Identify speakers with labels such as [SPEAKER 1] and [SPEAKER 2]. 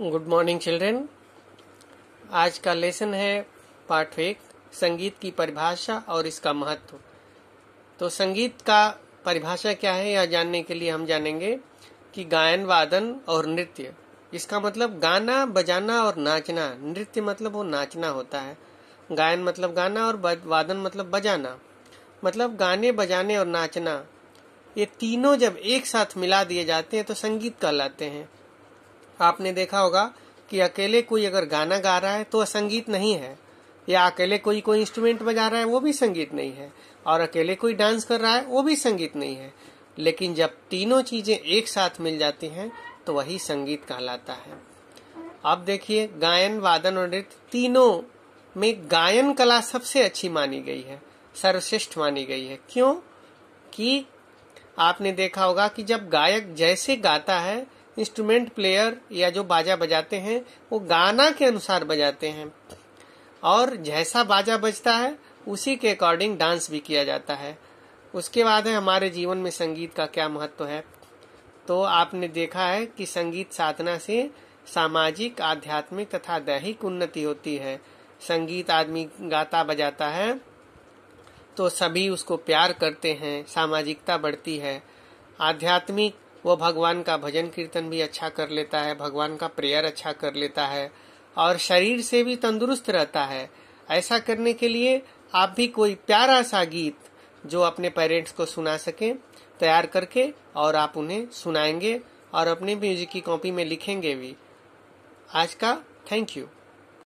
[SPEAKER 1] good morning children आज का lesson है पार्ट एक संगीत की परिभाषा और इसका महत्व तो संगीत का परिभाषा क्या है यह जानने के लिए हम जानेंगे कि गायन वादन और नृत्य इसका मतलब गाना बजाना और नाचना नृत्य मतलब वो नाचना होता है गायन मतलब गाना और वादन मतलब बजाना मतलब गाने बजाने और नाचना ये तीनों जब एक साथ मिला दिए जाते हैं तो संगीत कहलाते हैं आपने देखा होगा कि अकेले कोई अगर गाना गा रहा है तो संगीत नहीं है या अकेले कोई कोई इंस्ट्रूमेंट बजा रहा है वो भी संगीत नहीं है और अकेले कोई डांस कर रहा है वो भी संगीत नहीं है लेकिन जब तीनों चीजें एक साथ मिल जाती हैं तो वही संगीत कहलाता है अब देखिए गायन वादन और नृत्य तीनों में गायन कला सबसे अच्छी मानी गई है सर्वश्रेष्ठ मानी गई है क्यों कि आपने देखा होगा कि जब गायक जैसे गाता है इंस्ट्रूमेंट प्लेयर या जो बाजा बजाते हैं वो गाना के अनुसार बजाते हैं और जैसा बाजा बजता है उसी के अकॉर्डिंग डांस भी किया जाता है उसके बाद है हमारे जीवन में संगीत का क्या महत्व है तो आपने देखा है कि संगीत साधना से सामाजिक आध्यात्मिक तथा दैहिक उन्नति होती है संगीत आदमी गाता बजाता है तो सभी उसको प्यार करते हैं सामाजिकता बढ़ती है आध्यात्मिक वो भगवान का भजन कीर्तन भी अच्छा कर लेता है भगवान का प्रेयर अच्छा कर लेता है और शरीर से भी तंदुरुस्त रहता है ऐसा करने के लिए आप भी कोई प्यारा सा गीत जो अपने पेरेंट्स को सुना सकें तैयार करके और आप उन्हें सुनाएंगे और अपने म्यूजिक की कॉपी में लिखेंगे भी आज का थैंक यू